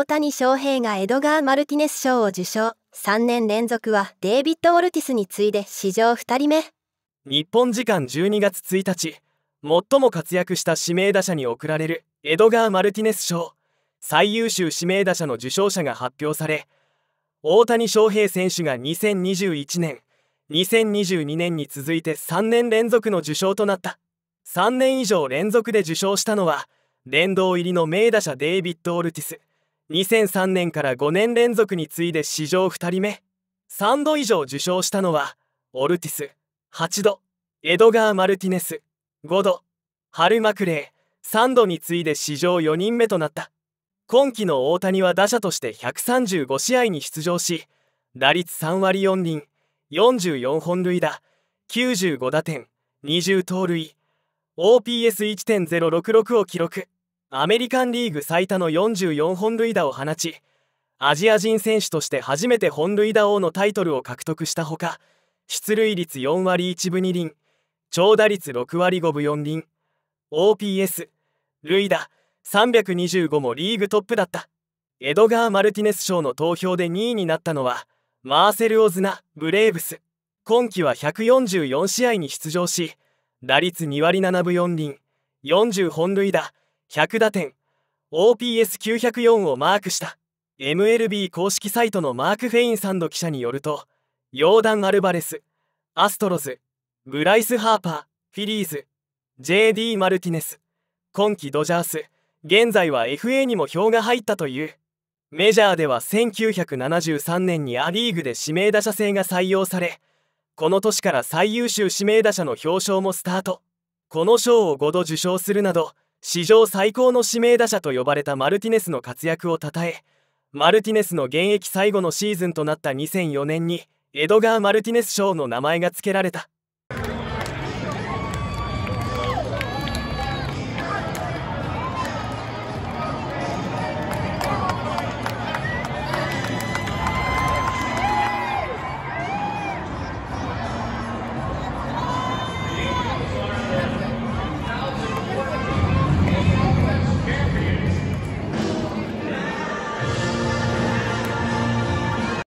大谷翔平がエドガー・マルティネス賞を受賞3年連続はデイビッド・オルティスに次いで史上2人目日本時間12月1日最も活躍した指名打者に贈られるエドガー・マルティネス賞最優秀指名打者の受賞者が発表され大谷翔平選手が2021年2022年に続いて3年連続の受賞となった3年以上連続で受賞したのは殿堂入りの名打者デイビッド・オルティス2003年から5年連続に次いで史上2人目3度以上受賞したのはオルティス8度エドガー・マルティネス5度ハル・マクレー3度に次いで史上4人目となった今季の大谷は打者として135試合に出場し打率3割4厘44本塁打95打点20盗塁 OPS1.066 を記録アメリカンリーグ最多の44本塁打を放ちアジア人選手として初めて本塁打王のタイトルを獲得したほか出塁率4割1分2厘長打率6割5分4厘 OPS 塁打325もリーグトップだったエドガー・マルティネス賞の投票で2位になったのはマーセル・オズナ・ブレーブス今季は144試合に出場し打率2割7分4厘40本塁打100打点 OPS904 をマークした MLB 公式サイトのマーク・フェインサンド記者によるとヨーダン・アルバレスアストロズブライス・ハーパーフィリーズ JD・ マルティネス今季ドジャース現在は FA にも票が入ったというメジャーでは1973年にア・リーグで指名打者制が採用されこの年から最優秀指名打者の表彰もスタートこの賞を5度受賞するなど史上最高の指名打者と呼ばれたマルティネスの活躍をたたえマルティネスの現役最後のシーズンとなった2004年にエドガー・マルティネス賞の名前が付けられた